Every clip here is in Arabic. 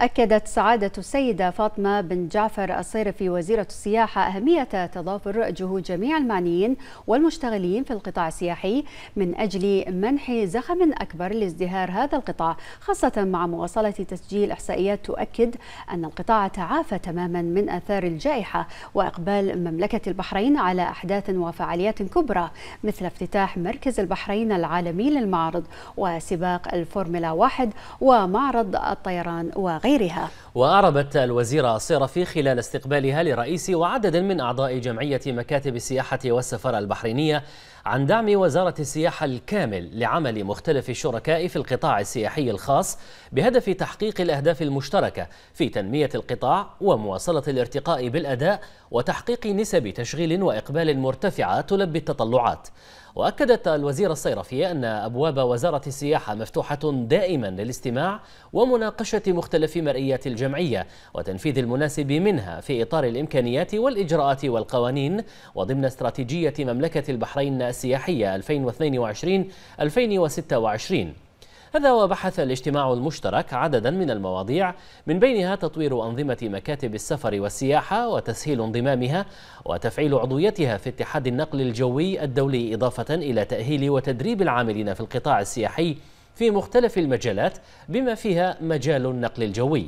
أكدت سعادة السيدة فاطمة بن جعفر الصيرفي وزيرة السياحة أهمية تضافر جهود جميع المعنيين والمشتغلين في القطاع السياحي من أجل منح زخم أكبر لازدهار هذا القطاع خاصة مع مواصلة تسجيل إحصائيات تؤكد أن القطاع تعافى تماما من أثار الجائحة وإقبال مملكة البحرين على أحداث وفعاليات كبرى مثل افتتاح مركز البحرين العالمي للمعارض وسباق الفورمولا واحد ومعرض الطيران و غيرها وأعربت الوزيرة الصرفي خلال استقبالها لرئيس وعدد من أعضاء جمعية مكاتب السياحة والسفارة البحرينية عن دعم وزارة السياحة الكامل لعمل مختلف الشركاء في القطاع السياحي الخاص بهدف تحقيق الأهداف المشتركة في تنمية القطاع ومواصلة الارتقاء بالأداء وتحقيق نسب تشغيل وإقبال مرتفعة تلبي التطلعات وأكدت الوزير الصيرفي أن أبواب وزارة السياحة مفتوحة دائما للاستماع ومناقشة مختلف مرئيات الجمعية الجمعية وتنفيذ المناسب منها في إطار الإمكانيات والإجراءات والقوانين وضمن استراتيجية مملكة البحرين السياحية 2022-2026 هذا وبحث الاجتماع المشترك عددا من المواضيع من بينها تطوير أنظمة مكاتب السفر والسياحة وتسهيل انضمامها وتفعيل عضويتها في اتحاد النقل الجوي الدولي إضافة إلى تأهيل وتدريب العاملين في القطاع السياحي في مختلف المجالات بما فيها مجال النقل الجوي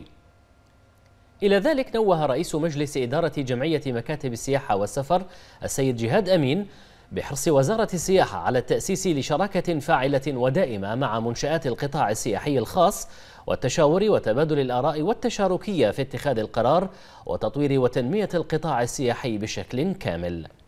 إلى ذلك نوه رئيس مجلس إدارة جمعية مكاتب السياحة والسفر السيد جهاد أمين بحرص وزارة السياحة على التأسيس لشراكة فاعلة ودائمة مع منشآت القطاع السياحي الخاص والتشاور وتبادل الآراء والتشاركية في اتخاذ القرار وتطوير وتنمية القطاع السياحي بشكل كامل